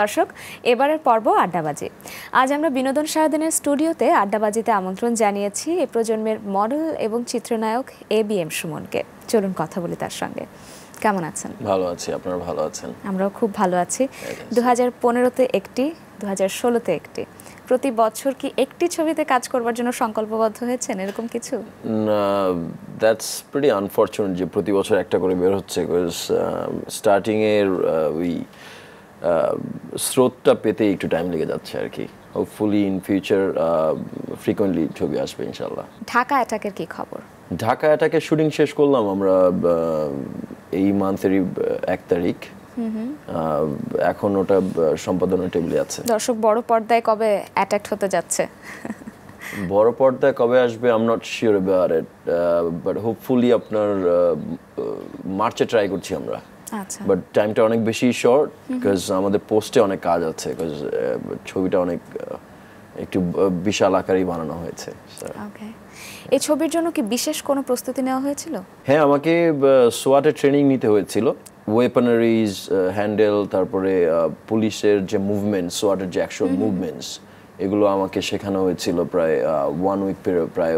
দর্শক এবারের পর্ব আড্ডাবাজি আজ আমরা বিনোদন সারাদিনের স্টুডিওতে আড্ডাবাজিতে আমন্ত্রণ জানিয়েছি এ প্রজন্মের মডেল এবং চিত্রনায়ক এ বি এম সুমনকে চলুন কথা বলি তার সঙ্গে কেমন আছেন ভালো আছি আপনারা ভালো আছেন আমরাও খুব ভালো আছি দু হাজার পনেরোতে একটি দু হাজার ষোলোতে একটি প্রতি বছর কি একটি ছবিতে কাজ করবার জন্য সংকল্পবদ্ধ হয়েছেন এরকম কিছু দ্যাটস প্রিটি আনফর্চুনেট যে প্রতি বছর একটা করে বের হচ্ছে বিকজ স্টার্টিংয়ের um, uh, ওই স্রোতটা পেতে একটু টাইম লেগে যাচ্ছে আর কি হোপফুলি ইন ফিউচার ফ্রিকোয়েন্টলি ছবি আসবে ইনশাল্লাহ ঢাকা অ্যাটাকের কি খবর ঢাকা অ্যাটাকের শুটিং শেষ করলাম আমরা এই মান্থেরই এক তারিখ এখন ওটা সম্পাদনা টেবিলে আছে দর্শক বড় পর্দায় কবে অ্যাট্যাক্ট হতে যাচ্ছে বড় পর্দায় কবে আসবে um I'm not sure about it but hopefully আপনার মার্চে ট্রাই করছি আমরা বাট আচ্ছা। টাইমটা অনেক বেশি শর্ট বিকজ আমাদের পোস্টে অনেক কাজ আছে বিকজ uh, ছবিটা অনেক uh, একটু uh, বিশাল আকারেই বানানো হয়েছে এই ছবির জন্য কি বিশেষ কোনো প্রস্তুতি নেওয়া হয়েছিল হ্যাঁ আমাকে ট্রেনিং নিতে হয়েছিল ওয়েপনারিজ হ্যান্ডেল তারপরে পুলিশের যে মুভমেন্ট সোয়াটের যে অ্যাকশন মুভমেন্টস এগুলো আমাকে শেখানো হয়েছিল প্রায় ওয়ান উইক প্রায়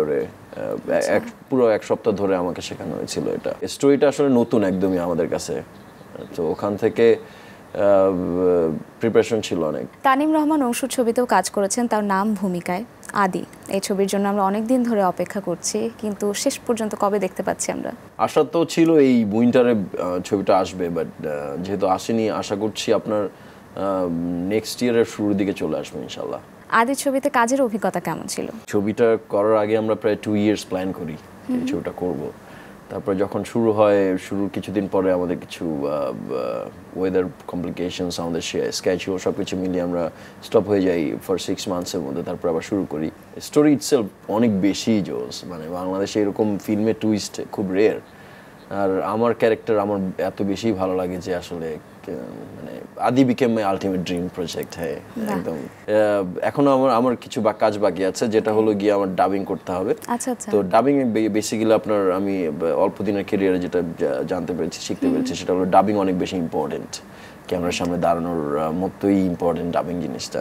এক পুরো এক সপ্তাহ ধরে আমাকে শেখানো হয়েছিল এটা স্টোরিটা আসলে নতুন একদমই আমাদের কাছে তো ওখান থেকে প্রিপারেশন ছিল অনেক তানিম রহমান অংশুর ছবিতেও কাজ করেছেন তার নাম ভূমিকায় আদি এই ছবির জন্য আমরা অনেক দিন ধরে অপেক্ষা করছি কিন্তু শেষ পর্যন্ত কবে দেখতে পাচ্ছি আমরা আশা তো ছিল এই উইন্টারে ছবিটা আসবে বাট যেহেতু আসেনি আশা করছি আপনার নেক্সট ইয়ারের শুরুর দিকে চলে আসবে ইনশাল্লাহ আদি ছবিতে কাজের অভিজ্ঞতা কেমন ছিল ছবিটা করার আগে আমরা প্রায় টু ইয়ার্স প্ল্যান করি ছবিটা করবো তারপর যখন শুরু হয় শুরুর কিছুদিন পরে আমাদের কিছু ওয়েদার কমপ্লিকেশনস আমাদের স্ক্যাচু সব কিছু মিলিয়ে আমরা স্টপ হয়ে যাই ফর সিক্স মান্থসের মধ্যে তারপর আবার শুরু করি স্টোরি ইটসেলফ অনেক বেশি জোস মানে বাংলাদেশে এরকম ফিল্মে টুইস্ট খুব রেয়ার আর আমার ক্যারেক্টার আমার এত বেশি ভালো লাগে যে আসলে মানে আদি became my ultimate dream project হ্যাঁ একদম এখনো আমার আমার কিছু বা কাজ বাকি আছে যেটা হলো গিয়ে আমার ডাবিং করতে হবে আচ্ছা, আচ্ছা। তো ডাবিং বেসিক্যালি আপনার আমি অল্প দিনের ক্যারিয়ারে যেটা জানতে পেরেছি শিখতে পেরেছি সেটা হলো ডাবিং অনেক বেশি ইম্পর্টেন্ট ক্যামেরার সামনে দাঁড়ানোর মতোই ইম্পর্টেন্ট ডাবিং জিনিসটা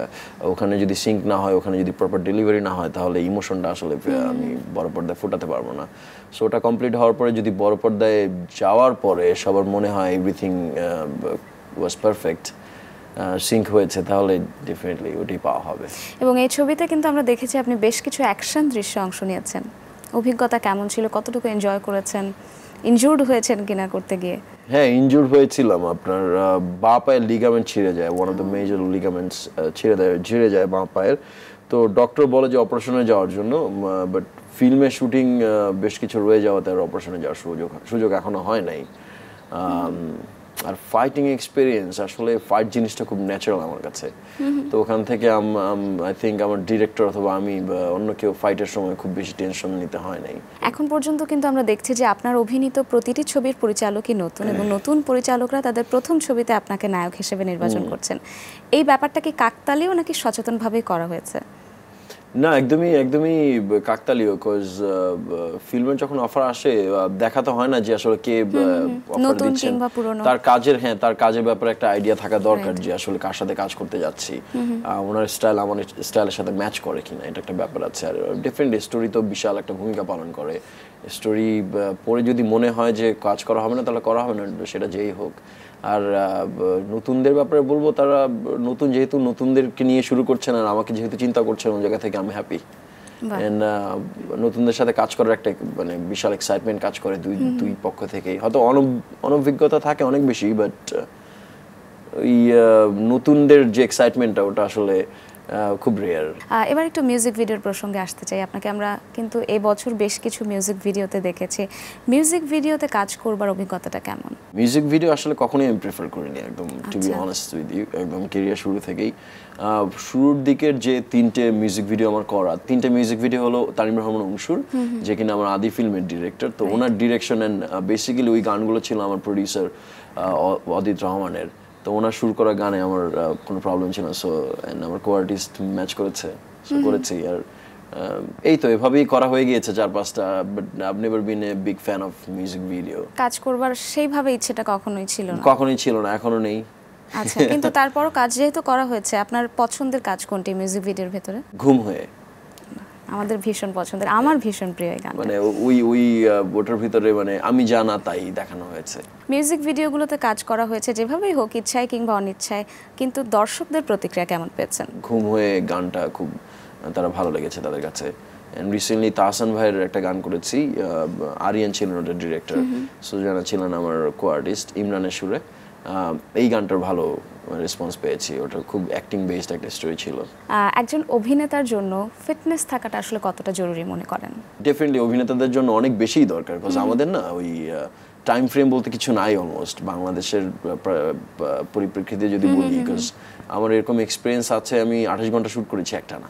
ওখানে যদি সিঙ্ক না হয় ওখানে যদি প্রপার ডেলিভারি না হয় তাহলে ইমোশনটা আসলে আমি বড় পর্দায় ফোটাতে পারবো না সো ওটা কমপ্লিট হওয়ার পরে যদি বড় পর্দায় যাওয়ার পরে সবার মনে হয় এভরিথিং ওয়াজ পারফেক্ট সিঙ্ক হয়েছে তাহলে ডেফিনেটলি ওটি পাওয়া হবে এবং এই ছবিতে কিন্তু আমরা দেখেছি আপনি বেশ কিছু অ্যাকশন দৃশ্যে অংশ নিয়েছেন অভিজ্ঞতা কেমন ছিল কতটুকু এনজয় করেছেন ইনজুর্ড হয়েছেন কিনা করতে গিয়ে হ্যাঁ ইনজুর্ড হয়েছিলাম আপনার বাঁ পায়ের লিগামেন্ট ছিঁড়ে যায় one of the major ligaments ছিঁড়ে দেয় ছিঁড়ে যায় বাঁ পায়ের তো ডক্টর বলে যে অপারেশনে যাওয়ার জন্য বাট ফিল্মে শুটিং বেশ কিছু রয়ে যাওয়াতে আর অপারেশনে যাওয়ার সুযোগ সুযোগ এখনো হয় নাই আর ফাইটিং এক্সপিরিয়েন্স আসলে ফাইট জিনিসটা খুব ন্যাচারাল আমার কাছে তো ওখান থেকে আই থিঙ্ক আমার ডিরেক্টর অথবা আমি অন্য কেউ ফাইটের সময় খুব বেশি টেনশন নিতে হয় নাই এখন পর্যন্ত কিন্তু আমরা দেখছি যে আপনার অভিনীত প্রতিটি ছবির পরিচালকই নতুন এবং হ্যাঁ। নতুন পরিচালকরা তাদের প্রথম ছবিতে আপনাকে নায়ক হিসেবে নির্বাচন করছেন এই ব্যাপারটাকে কাকতালেও নাকি সচেতনভাবেই করা হয়েছে না একদমই একদমই কাকতালীয় কজ ফিল্মে যখন অফার আসে দেখা তো হয় না যে আসলে কে নতুন কিংবা পুরনো তার কাজের হ্যাঁ তার কাজের ব্যাপারে একটা আইডিয়া থাকা দরকার যে আসলে কার সাথে কাজ করতে যাচ্ছি ওনার স্টাইল আমার স্টাইলের সাথে ম্যাচ করে কিনা এটা একটা ব্যাপার আছে আর ডিফারেন্ট স্টোরি তো বিশাল একটা ভূমিকা পালন করে স্টোরি পরে যদি মনে হয় যে কাজ করা হবে না তাহলে করা হবে না সেটা যেই হোক আর নতুনদের ব্যাপারে বলবো তারা নতুন যেহেতু নতুনদেরকে নিয়ে শুরু করছেন আর আমাকে যেহেতু চিন্তা করছেন ওই জায়গা থেকে আমি হ্যাপি নতুনদের সাথে কাজ করার একটা মানে বিশাল এক্সাইটমেন্ট কাজ করে দুই দুই পক্ষ থেকেই হয়তো অনভিজ্ঞতা থাকে অনেক বেশি বাট ওই নতুনদের যে এক্সাইটমেন্টটা ওটা আসলে খুব রেয়ার এবার একটু মিউজিক ভিডিওর প্রসঙ্গে আসতে চাই আপনাকে আমরা কিন্তু এই বছর বেশ কিছু মিউজিক ভিডিওতে দেখেছি মিউজিক ভিডিওতে কাজ করবার অভিজ্ঞতাটা কেমন মিউজিক ভিডিও আসলে কখনোই আমি প্রেফার করিনি একদম to be honest with you একদম কেরিয়ার শুরু থেকেই শুরুর দিকের যে তিনটে মিউজিক ভিডিও আমার করা তিনটে মিউজিক ভিডিও হলো তারিম রহমান অংশুর যে কিনা আমার আদি ফিল্মের ডিরেক্টর তো ওনার ডিরেকশন অ্যান্ড বেসিক্যালি ওই গানগুলো ছিল আমার প্রডিউসার অদিত রহমানের তো ওনার শুরু করা গানে আমার কোনো প্রবলেম ছিল সো আমার কো আর্টিস্ট ম্যাচ করেছে সো করেছি আর এই তো এভাবেই করা হয়ে গিয়েছে চার পাঁচটা but I've never been a big fan of music video কাজ করবার সেইভাবে ইচ্ছেটা কখনোই ছিল না কখনোই ছিল না এখনো নেই আচ্ছা কিন্তু তারপরও কাজ যেহেতু করা হয়েছে আপনার পছন্দের কাজ কোনটি মিউজিক ভিডিওর ভেতরে ঘুম হয়ে আমাদের ভীষণ পছন্দের আমার ভীষণ প্রিয় এই গান মানে ওই ওই ওটার ভিতরে মানে আমি জানা তাই দেখানো হয়েছে মিউজিক ভিডিওগুলোতে কাজ করা হয়েছে যেভাবেই হোক ইচ্ছায় কিংবা অনিচ্ছায় কিন্তু দর্শকদের প্রতিক্রিয়া কেমন পেয়েছেন ঘুম হয়ে গানটা খুব তারা ভালো লেগেছে তাদের কাছে অ্যান্ড রিসেন্টলি তাহসান ভাইয়ের একটা গান করেছি আরিয়ান ছিলেন ওটার ডিরেক্টর সুজানা ছিলেন আমার কো আর্টিস্ট ইমরানের সুরে এই গানটার ভালো রেসপন্স পেয়েছি ওটা খুব অ্যাক্টিং বেসড একটা স্টোরি ছিল একজন অভিনেতার জন্য ফিটনেস থাকাটা আসলে কতটা জরুরি মনে করেন ডেফিনেটলি অভিনেতাদের জন্য অনেক বেশিই দরকার বিকজ আমাদের না ওই টাইম ফ্রেম বলতে কিছু নাই অলমোস্ট বাংলাদেশের পরিপ্রেক্ষিতে যদি বলি বিকজ আমার এরকম এক্সপিরিয়েন্স আছে আমি আঠাশ ঘন্টা শ্যুট করেছি একটা না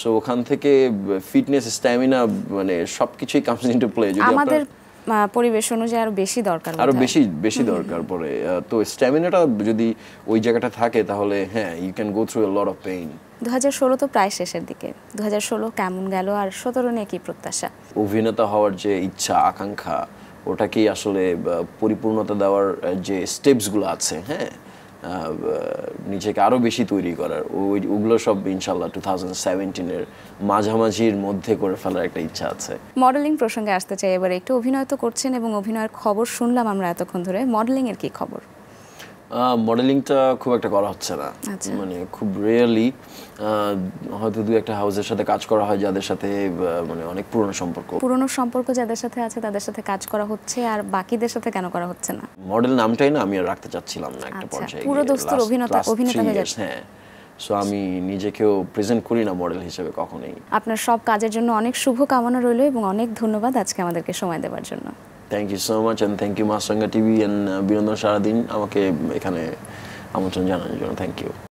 সো ওখান থেকে ফিটনেস স্ট্যামিনা মানে সবকিছুই কামস টু প্লে যদি আমাদের পরিবেশ অনুযায়ী আরো বেশি দরকার আরো বেশি বেশি দরকার পড়ে তো স্ট্যামিনাটা যদি ওই জায়গাটা থাকে তাহলে হ্যাঁ you can go through a lot of pain 2016 তো প্রায় শেষের দিকে 2016 কেমন গেল আর 17 নিয়ে কি প্রত্যাশা অভিনেতা হওয়ার যে ইচ্ছা আকাঙ্ক্ষা ওটাকেই আসলে পরিপূর্ণতা দেওয়ার যে স্টেপসগুলো আছে হ্যাঁ নিজেকে আরও বেশি তৈরি করার ওই ওগুলো সব ইনশাল্লাহ টু থাউজেন্ড সেভেন্টিনের মাঝামাঝির মধ্যে করে ফেলার একটা ইচ্ছা আছে মডেলিং প্রসঙ্গে আসতে চাই এবার একটু অভিনয় তো করছেন এবং অভিনয়ের খবর শুনলাম আমরা এতক্ষণ ধরে মডেলিংয়ের কী খবর মডেলিংটা খুব একটা করা হচ্ছে না আচ্ছা। মানে খুব রেয়ারলি হয়তো দু একটা হাউসের সাথে কাজ করা হয় যাদের সাথে মানে অনেক পুরনো সম্পর্ক পুরনো সম্পর্ক যাদের সাথে আছে তাদের সাথে কাজ করা হচ্ছে আর বাকিদের সাথে কেন করা হচ্ছে না মডেল নামটাই না আমি আর রাখতে চাচ্ছিলাম না একটা আচ্ছা, পর্যায়ে পুরো দোস্তুর অভিনেতা অভিনেতা হয়ে যাচ্ছে হ্যাঁ সো আমি নিজেকেও প্রেজেন্ট করি না মডেল হিসেবে কখনোই আপনার সব কাজের জন্য অনেক শুভ কামনা রইল এবং অনেক ধন্যবাদ আজকে আমাদেরকে সময় দেওয়ার জন্য thank you so much and thank you মাসঙ্গা টিভি অ্যান্ড বিনোদন সারাদিন আমাকে এখানে আমন্ত্রণ জানানোর জন্য থ্যাংক ইউ